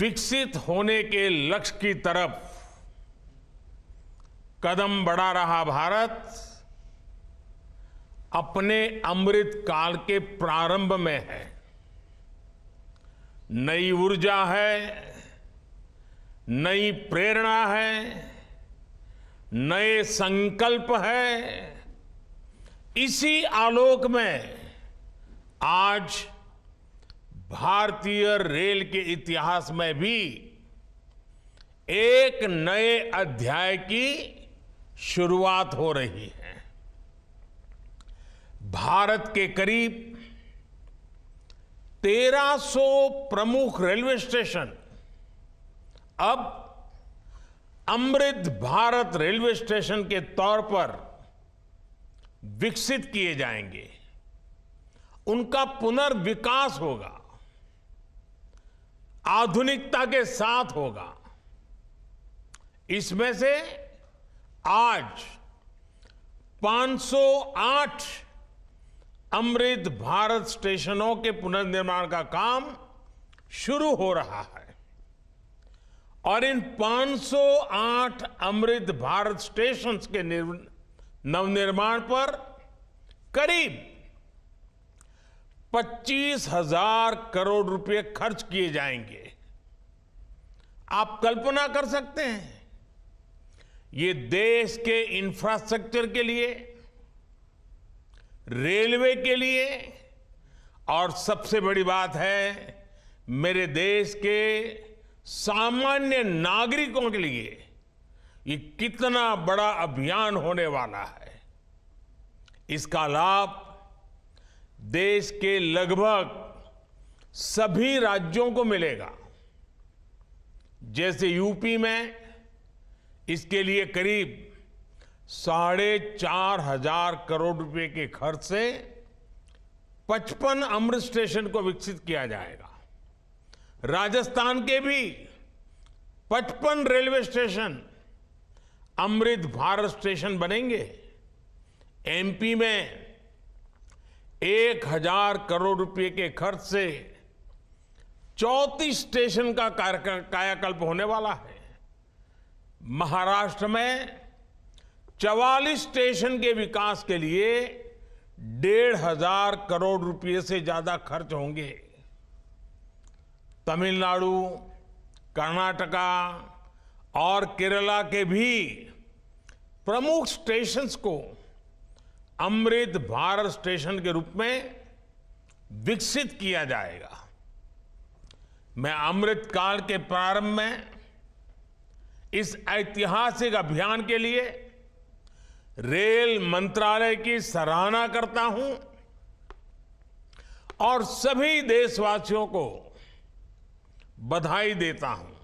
विकसित होने के लक्ष्य की तरफ कदम बढ़ा रहा भारत अपने अमृत काल के प्रारंभ में है नई ऊर्जा है नई प्रेरणा है नए संकल्प है इसी आलोक में आज भारतीय रेल के इतिहास में भी एक नए अध्याय की शुरुआत हो रही है भारत के करीब 1300 प्रमुख रेलवे स्टेशन अब अमृत भारत रेलवे स्टेशन के तौर पर विकसित किए जाएंगे उनका पुनर्विकास होगा आधुनिकता के साथ होगा इसमें से आज 508 अमृत भारत स्टेशनों के पुनर्निर्माण का काम शुरू हो रहा है और इन 508 अमृत भारत स्टेशन के नवनिर्माण पर करीब पच्चीस हजार करोड़ रुपए खर्च किए जाएंगे आप कल्पना कर सकते हैं ये देश के इंफ्रास्ट्रक्चर के लिए रेलवे के लिए और सबसे बड़ी बात है मेरे देश के सामान्य नागरिकों के लिए ये कितना बड़ा अभियान होने वाला है इसका लाभ देश के लगभग सभी राज्यों को मिलेगा जैसे यूपी में इसके लिए करीब साढ़े चार हजार करोड़ रुपए के खर्च से पचपन अमृत स्टेशन को विकसित किया जाएगा राजस्थान के भी पचपन railway station Amrit Bharat station बनेंगे एमपी में एक हजार करोड़ रुपए के खर्च से चौतीस स्टेशन का कायाकल्प होने वाला है महाराष्ट्र में चवालीस स्टेशन के विकास के लिए डेढ़ हजार करोड़ रुपए से ज्यादा खर्च होंगे तमिलनाडु कर्नाटका और केरला के भी प्रमुख स्टेशंस को अमृत भारत स्टेशन के रूप में विकसित किया जाएगा मैं अमृत काल के प्रारंभ में इस ऐतिहासिक अभियान के लिए रेल मंत्रालय की सराहना करता हूं और सभी देशवासियों को बधाई देता हूं